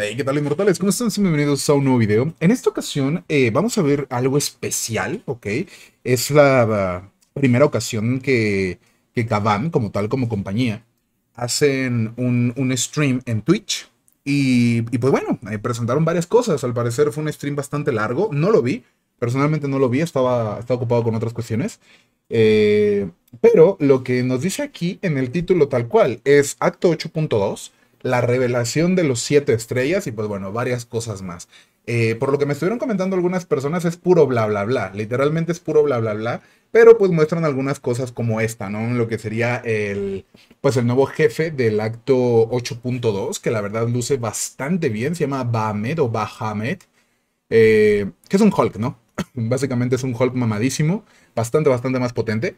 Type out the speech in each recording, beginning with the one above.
Hey, ¿qué tal inmortales? ¿Cómo están? Bienvenidos a un nuevo video. En esta ocasión eh, vamos a ver algo especial, ¿ok? Es la primera ocasión que, que Gavan, como tal, como compañía, hacen un, stream en Twitch. Y, pues bueno, eh, presentaron varias cosas. Al parecer fue un stream bastante largo. No lo vi. Personalmente no lo vi. Estaba, estaba ocupado con otras cuestiones. Eh, pero lo que nos dice aquí en el título tal cual es Acto 8.2 la revelación de los siete estrellas y pues bueno, varias cosas más. Eh, por lo que me estuvieron comentando algunas personas es puro bla bla bla, literalmente es puro bla bla bla, pero pues muestran algunas cosas como esta, ¿no? Lo que sería el, pues el nuevo jefe del acto 8.2, que la verdad luce bastante bien, se llama Bahamed o Bahamed, eh, que es un Hulk, ¿no? Básicamente es un Hulk mamadísimo, bastante, bastante más potente.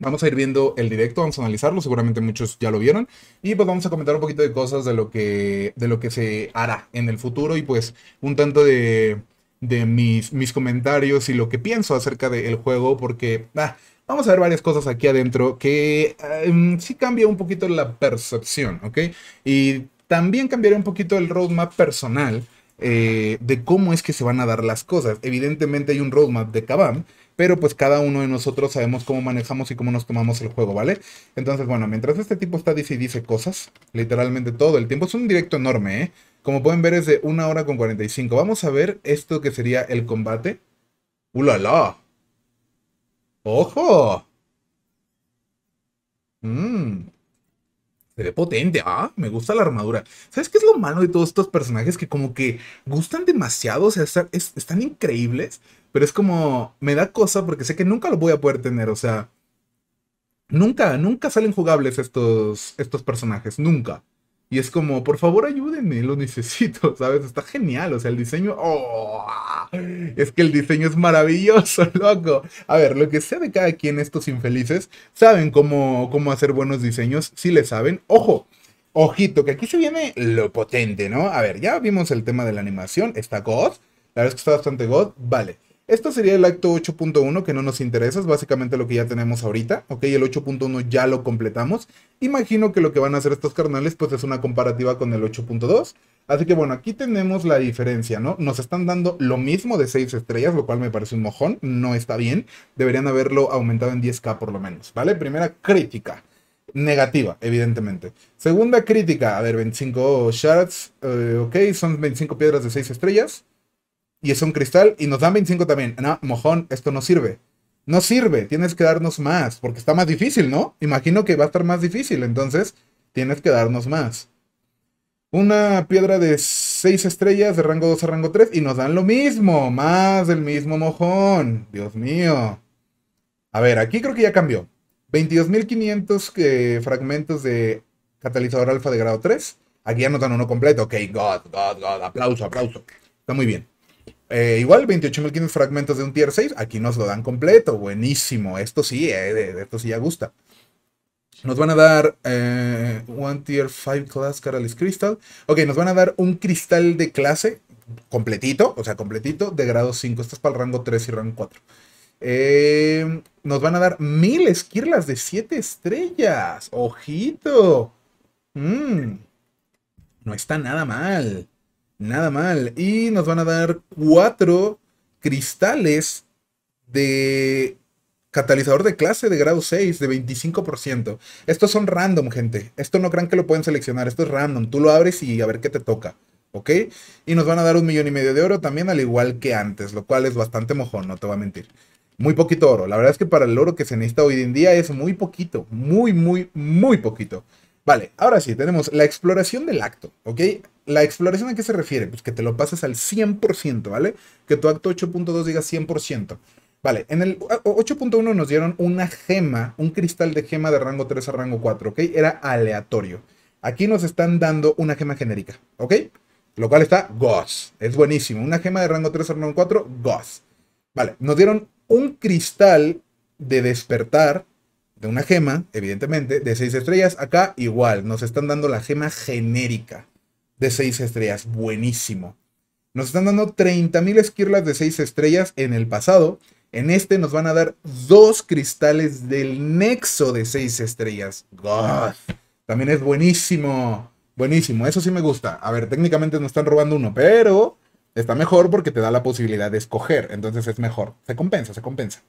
Vamos a ir viendo el directo, vamos a analizarlo, seguramente muchos ya lo vieron. Y pues vamos a comentar un poquito de cosas de lo que, de lo que se hará en el futuro y pues un tanto de, de mis, mis comentarios y lo que pienso acerca del juego, porque ah, vamos a ver varias cosas aquí adentro que em, sí cambia un poquito la percepción, ¿ok? Y también cambiaré un poquito el roadmap personal eh, de cómo es que se van a dar las cosas. Evidentemente hay un roadmap de Kabam, pero pues cada uno de nosotros sabemos cómo manejamos y cómo nos tomamos el juego, ¿vale? Entonces, bueno, mientras este tipo está dice y dice cosas, literalmente todo el tiempo, es un directo enorme, ¿eh? Como pueden ver es de una hora con 45. Vamos a ver esto que sería el combate. ¡Ulala! ¡Ojo! Mmm. De potente. Ah, me gusta la armadura. ¿Sabes qué es lo malo de todos estos personajes que como que gustan demasiado? O sea, están increíbles. Pero es como, me da cosa porque sé que nunca lo voy a poder tener. O sea, nunca, nunca salen jugables estos, estos personajes. Nunca. Y es como, por favor ayúdenme, lo necesito, ¿sabes? Está genial, o sea, el diseño... Oh, es que el diseño es maravilloso, loco. A ver, lo que sea de cada quien estos infelices, saben cómo, cómo hacer buenos diseños, si le saben. Ojo, ojito, que aquí se viene lo potente, ¿no? A ver, ya vimos el tema de la animación, está God, la verdad es que está bastante God, vale. Esto sería el acto 8.1 que no nos interesa, es básicamente lo que ya tenemos ahorita, ¿ok? El 8.1 ya lo completamos. Imagino que lo que van a hacer estos carnales pues es una comparativa con el 8.2. Así que bueno, aquí tenemos la diferencia, ¿no? Nos están dando lo mismo de 6 estrellas, lo cual me parece un mojón, no está bien. Deberían haberlo aumentado en 10k por lo menos, ¿vale? Primera crítica. Negativa, evidentemente. Segunda crítica, a ver, 25 shards, eh, ok, son 25 piedras de 6 estrellas y es un cristal y nos dan 25 también. No, mojón, esto no sirve. No sirve, tienes que darnos más, porque está más difícil, ¿no? Imagino que va a estar más difícil, entonces tienes que darnos más. Una piedra de 6 estrellas de rango 2 a rango 3 y nos dan lo mismo, más del mismo mojón. Dios mío. A ver, aquí creo que ya cambió. 22.500 eh, fragmentos de catalizador alfa de grado 3. Aquí ya nos dan uno completo. Ok, God, God, God. Aplauso, aplauso. Está muy bien. Eh, igual, 28.500 fragmentos de un tier 6. Aquí nos lo dan completo. Buenísimo. Esto sí, eh, de esto sí ya gusta. Nos van a dar eh, One Tier 5 Class Catalyst Crystal. Ok, nos van a dar un cristal de clase completito, o sea, completito, de grado 5. Esto es para el rango 3 y rango 4. Eh, nos van a dar 1000 esquirlas de 7 estrellas. ¡Ojito! Mm, no está nada mal. Nada mal. Y nos van a dar cuatro cristales de catalizador de clase de grado 6 de 25%. Estos son random, gente. Esto no crean que lo pueden seleccionar. Esto es random. Tú lo abres y a ver qué te toca. ¿Ok? Y nos van a dar un millón y medio de oro también, al igual que antes, lo cual es bastante mojón, no te voy a mentir. Muy poquito oro. La verdad es que para el oro que se necesita hoy en día es muy poquito. Muy, muy, muy poquito. Vale, ahora sí, tenemos la exploración del acto. ¿Ok? La exploración a qué se refiere? Pues que te lo pases al 100%, ¿vale? Que tu acto 8.2 diga 100%. Vale, en el 8.1 nos dieron una gema, un cristal de gema de rango 3 a rango 4, ¿ok? Era aleatorio. Aquí nos están dando una gema genérica, ¿ok? Lo cual está GOS. Es buenísimo. Una gema de rango 3 a rango 4, GOS. Vale, nos dieron un cristal de despertar de una gema, evidentemente, de 6 estrellas. Acá igual, nos están dando la gema genérica de 6 estrellas. Buenísimo. Nos están dando 30.000 esquirlas de 6 estrellas en el pasado. En este nos van a dar dos cristales del nexo de 6 estrellas. God. También es buenísimo. Buenísimo. Eso sí me gusta. A ver, técnicamente nos están robando uno, pero está mejor porque te da la posibilidad de escoger. Entonces es mejor. Se compensa, se compensa.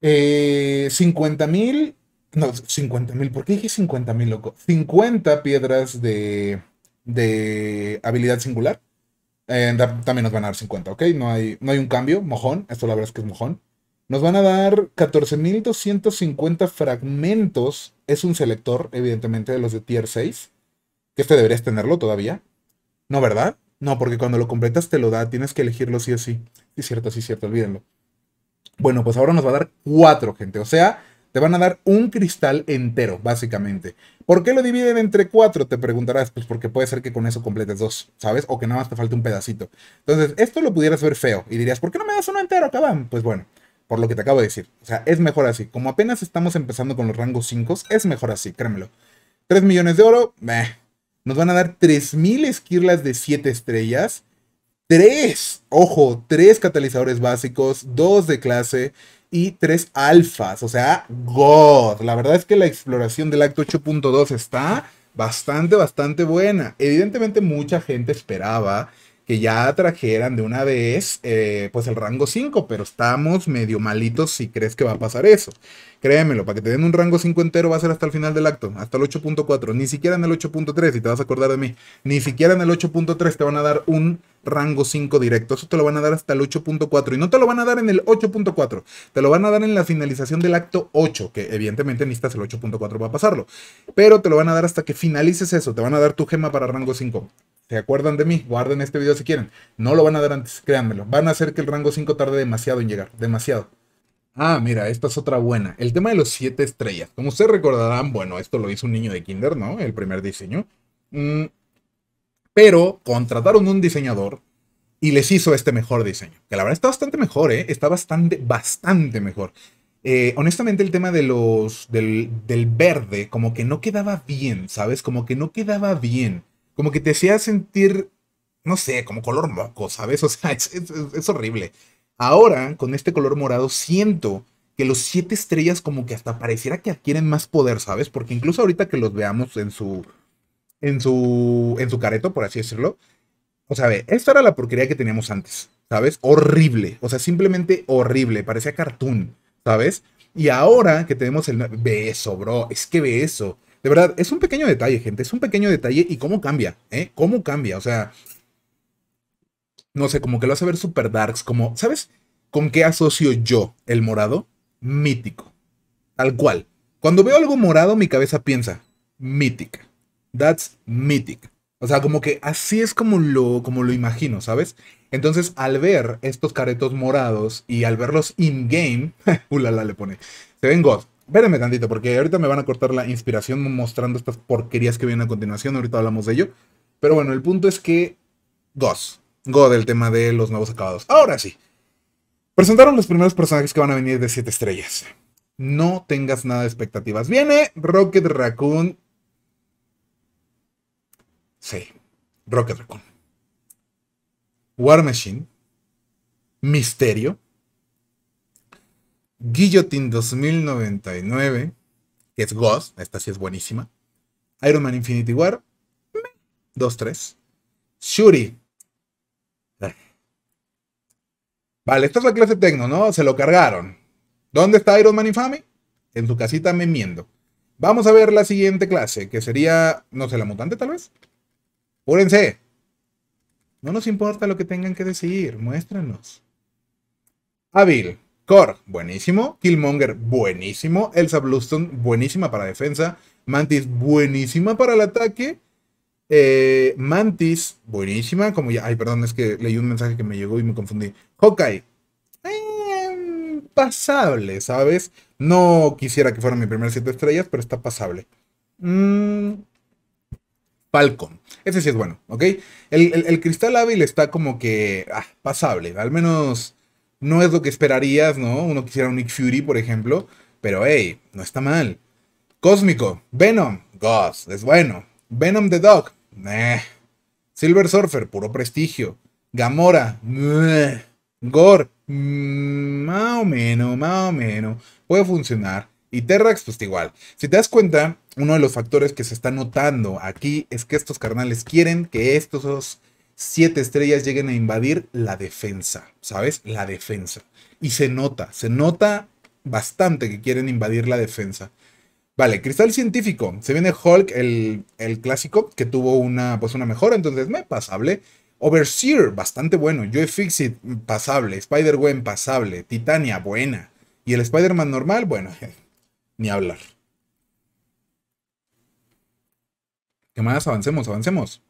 50.000. Eh, no, 50.000. ¿Por qué dije 50.000, loco? 50 piedras de de habilidad singular. también nos van a dar 50, ¿ok? No hay, no hay un cambio, mojón, esto la verdad es que es mojón. Nos van a dar 14.250 fragmentos, es un selector, evidentemente, de los de tier 6, que este deberías tenerlo todavía. ¿No, verdad? No, porque cuando lo completas te lo da, tienes que elegirlo sí o sí. Y cierto, sí, cierto, olvídenlo. Bueno, pues ahora nos va a dar 4, gente, o sea, te van a dar un cristal entero, básicamente. ¿Por qué lo dividen entre cuatro? Te preguntarás, pues porque puede ser que con eso completes dos, ¿sabes? O que nada más te falte un pedacito. Entonces, esto lo pudieras ver feo y dirías, ¿por qué no me das uno entero, cabrón? Pues bueno, por lo que te acabo de decir. O sea, es mejor así. Como apenas estamos empezando con los rangos 5, es mejor así, créemelo. 3 millones de oro, meh. Nos van a dar 3.000 esquirlas de 7 estrellas tres, ojo, tres catalizadores básicos, dos de clase y tres alfas. O sea, God. La verdad es que la exploración del acto 8.2 está bastante, bastante buena. Evidentemente mucha gente esperaba que ya trajeran de una vez eh, pues el rango 5, pero estamos medio malitos si crees que va a pasar eso. Créemelo, para que te den un rango 5 entero va a ser hasta el final del acto, hasta el 8.4, ni siquiera en el 8.3, y te vas a acordar de mí, ni siquiera en el 8.3 te van a dar un rango 5 directo, eso te lo van a dar hasta el 8.4 y no te lo van a dar en el 8.4, te lo van a dar en la finalización del acto 8, que evidentemente necesitas el 8.4 para pasarlo, pero te lo van a dar hasta que finalices eso, te van a dar tu gema para rango 5. ¿Se acuerdan de mí? Guarden este video si quieren. No lo van a dar antes, créanmelo. Van a hacer que el rango 5 tarde demasiado en llegar. Demasiado. Ah, mira, esta es otra buena. El tema de los 7 estrellas. Como ustedes recordarán, bueno, esto lo hizo un niño de Kinder, ¿no? El primer diseño. Mm, pero contrataron un diseñador y les hizo este mejor diseño. Que la verdad está bastante mejor, ¿eh? Está bastante, bastante mejor. Eh, honestamente, el tema de los, del, del verde, como que no quedaba bien, ¿sabes? Como que no quedaba bien como que te hacía sentir, no sé, como color moco, ¿sabes? O sea, es, horrible. Ahora, con este color morado, siento que los siete estrellas como que hasta pareciera que adquieren más poder, ¿sabes? Porque incluso ahorita que los veamos en su, en su, en su careto, por así decirlo, o sea, ve, esta era la porquería que teníamos antes, ¿sabes? Horrible, o sea, simplemente horrible, parecía cartoon, ¿sabes? Y ahora que tenemos el... Ve eso, bro, es que ve eso. De verdad, es un pequeño detalle, gente. Es un pequeño detalle y cómo cambia, ¿eh? Cómo cambia. O sea, no sé, como que lo hace ver super darks. Como, ¿sabes? ¿Con qué asocio yo el morado? Mítico. Tal cual. Cuando veo algo morado, mi cabeza piensa, mítica. That's mítica. O sea, como que así es como lo, como lo imagino, ¿sabes? Entonces, al ver estos caretos morados y al verlos in-game, ulala uh, le pone, se ven God, Espérenme tantito, porque ahorita me van a cortar la inspiración mostrando estas porquerías que vienen a continuación. Ahorita hablamos de ello. Pero bueno, el punto es que. goz Go del tema de los nuevos acabados. Ahora sí. Presentaron los primeros personajes que van a venir de 7 estrellas. No tengas nada de expectativas. Viene Rocket Raccoon. Sí, Rocket Raccoon. War Machine. Misterio. Guillotine 2099, que es Ghost, esta sí es buenísima. Iron Man Infinity War, 2-3. Shuri. Vale, esta es la clase tecno, ¿no? Se lo cargaron. ¿Dónde está Iron Man Infame? En su casita memiendo. Vamos a ver la siguiente clase, que sería, no sé, la mutante tal vez. Púrense. No nos importa lo que tengan que decir, muéstranos. Hábil. Korg, buenísimo. Killmonger, buenísimo. Elsa Bluestone, buenísima para defensa. Mantis, buenísima para el ataque. Eh, Mantis, buenísima. Como ya. Ay, perdón, es que leí un mensaje que me llegó y me confundí. Hawkeye, eh, pasable, ¿sabes? No quisiera que fuera mi primer 7 estrellas, pero está pasable. Mm, Falcon. Ese sí es bueno, ¿ok? El, cristal hábil está como que ah, pasable. Al menos no es lo que esperarías, ¿no? Uno quisiera un Nick Fury, por ejemplo. Pero hey, no está mal. Cósmico, Venom, Ghost, es bueno. Venom the Dog, meh. Silver Surfer, puro prestigio. Gamora, meh. Gore, mm, más o menos, más o menos. Puede funcionar. Y Terrax, pues igual. Si te das cuenta, uno de los factores que se está notando aquí es que estos carnales quieren que estos siete estrellas lleguen a invadir la defensa, ¿sabes? La defensa. Y se nota, se nota bastante que quieren invadir la defensa. Vale, cristal científico. Se viene Hulk, el, clásico, que tuvo una, pues mejora, entonces me pasable. Overseer, bastante bueno. Joy Fixit, pasable. Spider-Gwen, pasable. Titania, buena. Y el Spider-Man normal, bueno, ni hablar. ¿Qué más? Avancemos, avancemos.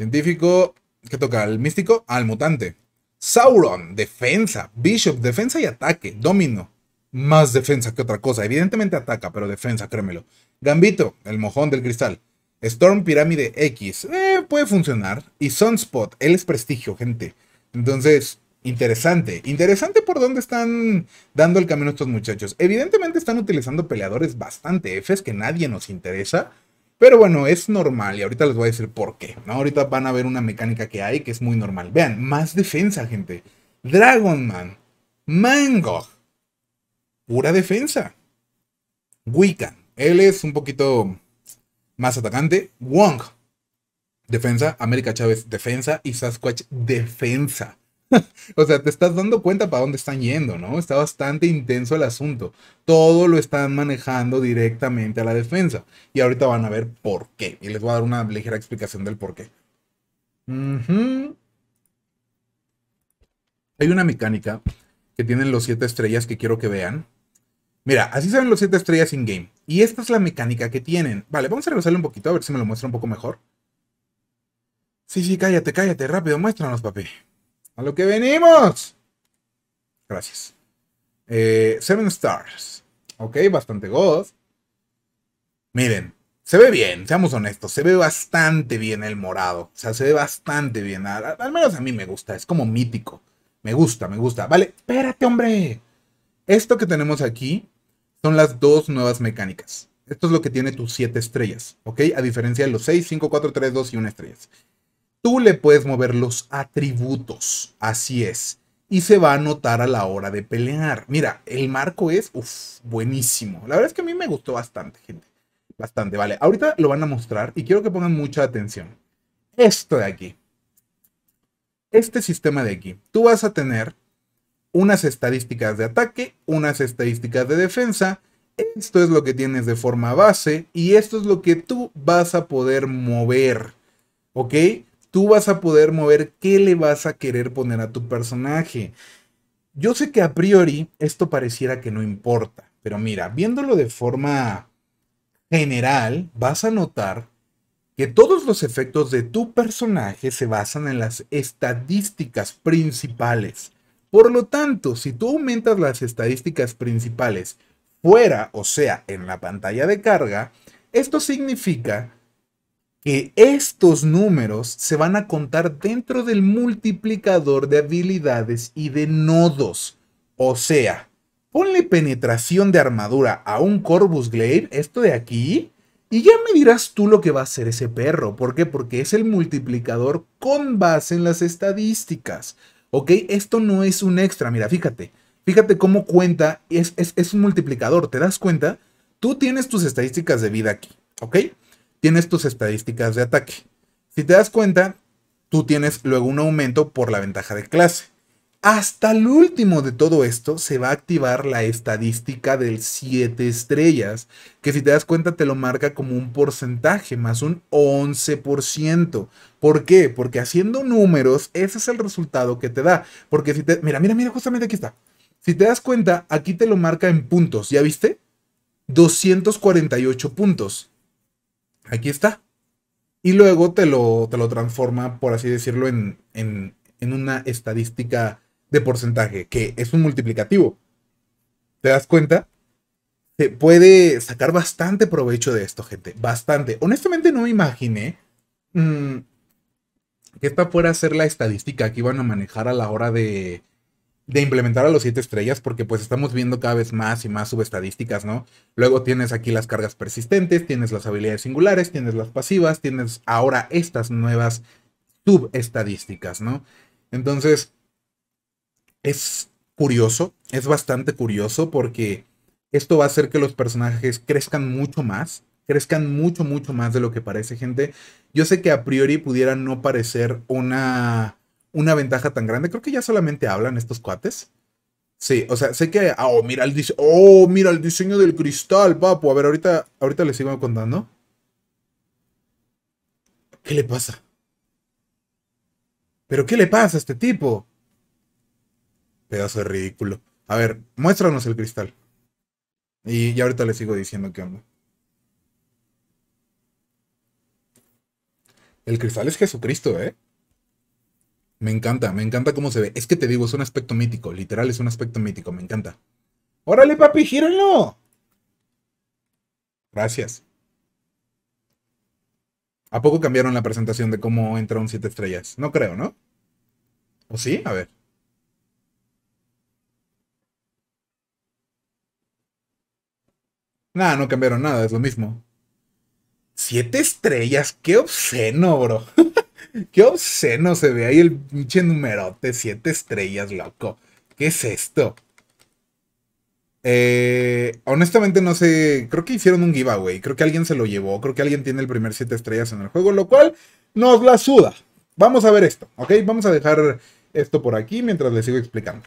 Científico, ¿qué toca? ¿Al místico? Al mutante. Sauron, defensa. Bishop, defensa y ataque. Domino, más defensa que otra cosa. Evidentemente ataca, pero defensa, créemelo. Gambito, el mojón del cristal. Storm Pirámide X, eh, puede funcionar. Y Sunspot, él es prestigio, gente. Entonces, interesante. Interesante por dónde están dando el camino estos muchachos. Evidentemente están utilizando peleadores bastante Fs que nadie nos interesa. Pero bueno, es normal y ahorita les voy a decir por qué. Ahorita van a ver una mecánica que hay que es muy normal. Vean, más defensa, gente. Dragon Man, Mango, pura defensa. Wiccan, él es un poquito más atacante. Wong, defensa. América Chávez, defensa. Y Sasquatch, defensa. o sea, te estás dando cuenta para dónde están yendo, ¿no? Está bastante intenso el asunto. Todo lo están manejando directamente a la defensa. Y ahorita van a ver por qué. Y les voy a dar una ligera explicación del por qué. Hay una mecánica que tienen los siete estrellas que quiero que vean. Mira, así se ven los siete estrellas in-game. Y esta es la mecánica que tienen. Vale, vamos a regresarle un poquito, a ver si me lo muestra un poco mejor. Sí, sí, cállate, cállate, rápido, muéstranos, papi a lo que venimos. Gracias. Eh, Seven Stars. Ok, bastante God. Miren, se ve bien, seamos honestos, se ve bastante bien el morado. O sea, se ve bastante bien. Al, menos a mí me gusta, es como mítico. Me gusta, me gusta. Vale, espérate, hombre. Esto que tenemos aquí son las dos nuevas mecánicas. Esto es lo que tiene tus siete estrellas, ¿ok? A diferencia de los 6, 5, 4, 3, 2 y una estrellas. Tú le puedes mover los atributos, así es. Y se va a notar a la hora de pelear. Mira, el marco es buenísimo. La verdad es que a mí me gustó bastante, gente. Bastante, vale. Ahorita lo van a mostrar y quiero que pongan mucha atención. Esto de aquí. Este sistema de aquí. Tú vas a tener unas estadísticas de ataque, unas estadísticas de defensa. Esto es lo que tienes de forma base y esto es lo que tú vas a poder mover. ¿Ok? tú vas a poder mover qué le vas a querer poner a tu personaje. Yo sé que a priori esto pareciera que no importa, pero mira, viéndolo de forma general, vas a notar que todos los efectos de tu personaje se basan en las estadísticas principales. Por lo tanto, si tú aumentas las estadísticas principales fuera, o sea, en la pantalla de carga, esto significa que estos números se van a contar dentro del multiplicador de habilidades y de nodos. O sea, ponle penetración de armadura a un Corvus Glaive, esto de aquí, y ya me dirás tú lo que va a hacer ese perro. ¿Por qué? Porque es el multiplicador con base en las estadísticas. ¿Ok? Esto no es un extra, mira, fíjate. Fíjate cómo cuenta, es, es, es un multiplicador, ¿te das cuenta? Tú tienes tus estadísticas de vida aquí, ¿ok? tienes tus estadísticas de ataque. Si te das cuenta, tú tienes luego un aumento por la ventaja de clase. Hasta el último de todo esto se va a activar la estadística del 7 estrellas, que si te das cuenta te lo marca como un porcentaje, más un 11%. ¿Por qué? Porque haciendo números, ese es el resultado que te da. Porque si te... Mira, mira, mira, justamente aquí está. Si te das cuenta, aquí te lo marca en puntos, ¿ya viste? 248 puntos aquí está. Y luego te lo, te lo transforma, por así decirlo, en, una estadística de porcentaje, que es un multiplicativo. ¿Te das cuenta? Se puede sacar bastante provecho de esto, gente. Bastante. Honestamente no me imaginé mm, que esta fuera ser la estadística que iban a manejar a la hora de, de implementar a los siete estrellas porque pues estamos viendo cada vez más y más subestadísticas, ¿no? Luego tienes aquí las cargas persistentes, tienes las habilidades singulares, tienes las pasivas, tienes ahora estas nuevas subestadísticas, ¿no? Entonces, es curioso, es bastante curioso porque esto va a hacer que los personajes crezcan mucho más, crezcan mucho, mucho más de lo que parece gente. Yo sé que a priori pudiera no parecer una una ventaja tan grande. Creo que ya solamente hablan estos cuates. Sí, o sea, sé que. Ah, oh, mira el diseño. Oh, mira el diseño del cristal, papu. A ver, ahorita, ahorita les sigo contando. ¿Qué le pasa? ¿Pero qué le pasa a este tipo? Pedazo de ridículo. A ver, muéstranos el cristal. Y ya ahorita les sigo diciendo qué onda. El cristal es Jesucristo, ¿eh? Me encanta, me encanta cómo se ve. Es que te digo, es un aspecto mítico, literal es un aspecto mítico, me encanta. Órale, papi, gírenlo! Gracias. ¿A poco cambiaron la presentación de cómo entra un 7 estrellas? No creo, ¿no? ¿O sí? A ver. Nada, no cambiaron nada, es lo mismo. Siete estrellas, qué obsceno, bro. Qué obsceno se ve ahí el pinche numerote, siete estrellas, loco. ¿Qué es esto? Eh, honestamente no sé, creo que hicieron un giveaway, creo que alguien se lo llevó, creo que alguien tiene el primer 7 estrellas en el juego, lo cual nos la suda. Vamos a ver esto, ¿ok? Vamos a dejar esto por aquí mientras les sigo explicando.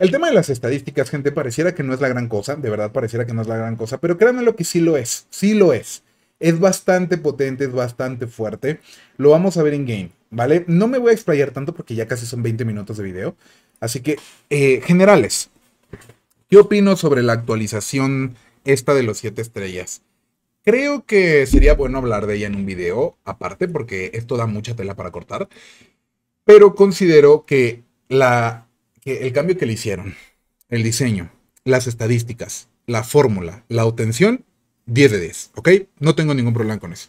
El tema de las estadísticas, gente, pareciera que no es la gran cosa, de verdad pareciera que no es la gran cosa, pero créanme lo que sí lo es, sí lo es. Es bastante potente, es bastante fuerte. Lo vamos a ver en game, ¿vale? No me voy a explayar tanto porque ya casi son 20 minutos de video. Así que, eh, generales, ¿qué opino sobre la actualización esta de los 7 estrellas? Creo que sería bueno hablar de ella en un video, aparte, porque esto da mucha tela para cortar. Pero considero que, la, que el cambio que le hicieron, el diseño, las estadísticas, la fórmula, la obtención, 10 de 10, ¿ok? No tengo ningún problema con eso.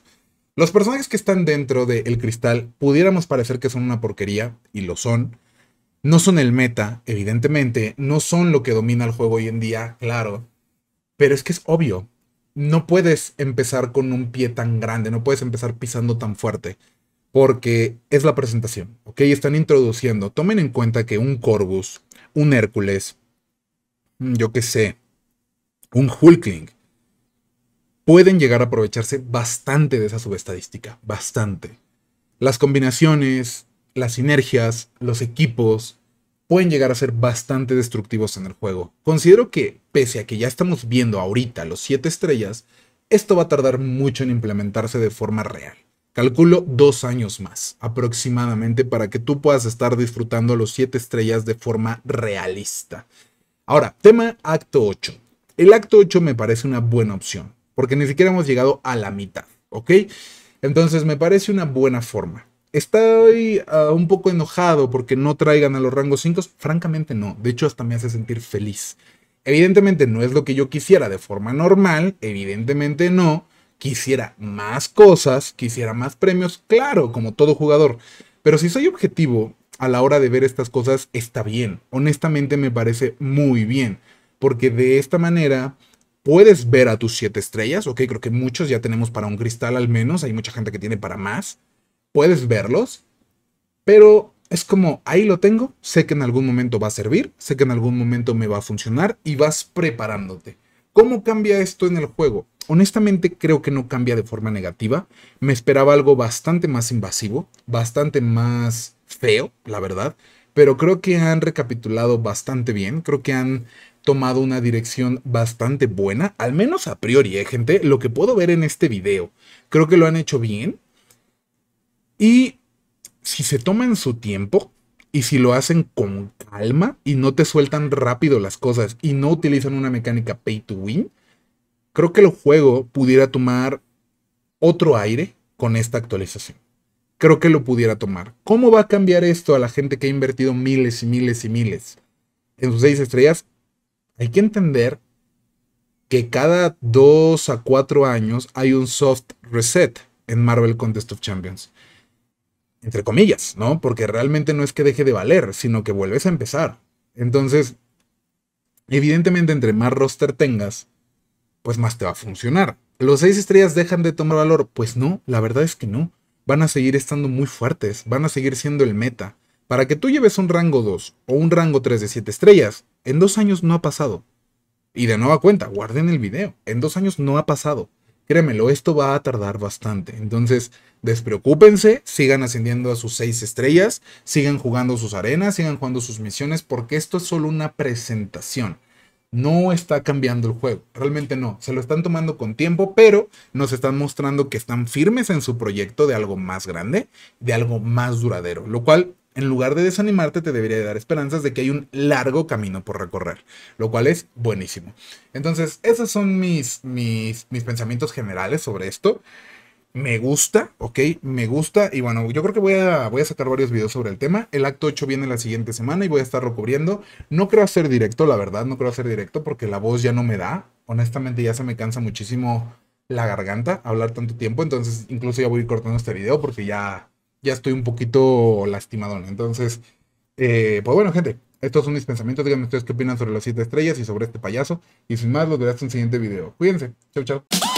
Los personajes que están dentro del Cristal pudiéramos parecer que son una porquería, y lo son. No son el meta, evidentemente, no son lo que domina el juego hoy en día, claro. Pero es que es obvio, no puedes empezar con un pie tan grande, no puedes empezar pisando tan fuerte, porque es la presentación, ¿ok? Están introduciendo, tomen en cuenta que un Corvus, un Hércules, yo qué sé, un Hulkling, pueden llegar a aprovecharse bastante de esa subestadística, bastante. Las combinaciones, las sinergias, los equipos pueden llegar a ser bastante destructivos en el juego. Considero que, pese a que ya estamos viendo ahorita los 7 estrellas, esto va a tardar mucho en implementarse de forma real. Calculo dos años más aproximadamente para que tú puedas estar disfrutando los 7 estrellas de forma realista. Ahora, tema acto 8. El acto 8 me parece una buena opción porque ni siquiera hemos llegado a la mitad, ¿ok? Entonces me parece una buena forma. Estoy ah, un poco enojado porque no traigan a los rangos 5. Francamente no. De hecho, hasta me hace sentir feliz. Evidentemente no es lo que yo quisiera de forma normal. Evidentemente no. Quisiera más cosas. Quisiera más premios. Claro, como todo jugador. Pero si soy objetivo a la hora de ver estas cosas, está bien. Honestamente me parece muy bien. Porque de esta manera puedes ver a tus siete estrellas, ok, creo que muchos ya tenemos para un cristal al menos, hay mucha gente que tiene para más, puedes verlos, pero es como, ahí lo tengo, sé que en algún momento va a servir, sé que en algún momento me va a funcionar y vas preparándote. ¿Cómo cambia esto en el juego? Honestamente creo que no cambia de forma negativa, me esperaba algo bastante más invasivo, bastante más feo, la verdad, pero creo que han recapitulado bastante bien, creo que han tomado una dirección bastante buena, al menos a priori, ¿eh, gente? Lo que puedo ver en este video, creo que lo han hecho bien. Y si se toman su tiempo y si lo hacen con calma y no te sueltan rápido las cosas y no utilizan una mecánica pay to win, creo que el juego pudiera tomar otro aire con esta actualización. Creo que lo pudiera tomar. ¿Cómo va a cambiar esto a la gente que ha invertido miles y miles y miles en sus seis estrellas? hay que entender que cada 2 a 4 años hay un soft reset en Marvel Contest of Champions. Entre comillas, ¿no? Porque realmente no es que deje de valer, sino que vuelves a empezar. Entonces, evidentemente, entre más roster tengas, pues más te va a funcionar. ¿Los 6 estrellas dejan de tomar valor? Pues no, la verdad es que no. Van a seguir estando muy fuertes, van a seguir siendo el meta. Para que tú lleves un rango 2 o un rango 3 de 7 estrellas, en dos años no ha pasado. Y de nueva cuenta, guarden el video. En dos años no ha pasado. Créemelo, esto va a tardar bastante. Entonces, despreocúpense, sigan ascendiendo a sus seis estrellas, sigan jugando sus arenas, sigan jugando sus misiones, porque esto es solo una presentación. No está cambiando el juego, realmente no. Se lo están tomando con tiempo, pero nos están mostrando que están firmes en su proyecto de algo más grande, de algo más duradero, lo cual en lugar de desanimarte, te debería dar esperanzas de que hay un largo camino por recorrer, lo cual es buenísimo. Entonces, esos son mis, mis, pensamientos generales sobre esto. Me gusta, ok, me gusta. Y bueno, yo creo que voy a, voy a sacar varios videos sobre el tema. El acto 8 viene la siguiente semana y voy a estar recubriendo. No creo hacer directo, la verdad, no creo hacer directo porque la voz ya no me da. Honestamente, ya se me cansa muchísimo la garganta hablar tanto tiempo. Entonces, incluso ya voy a ir cortando este video porque ya ya estoy un poquito lastimado Entonces, eh, pues bueno, gente, estos son mis pensamientos. Díganme ustedes qué opinan sobre las 7 estrellas y sobre este payaso. Y sin más, los verás en un siguiente video. Cuídense. Chau, chau.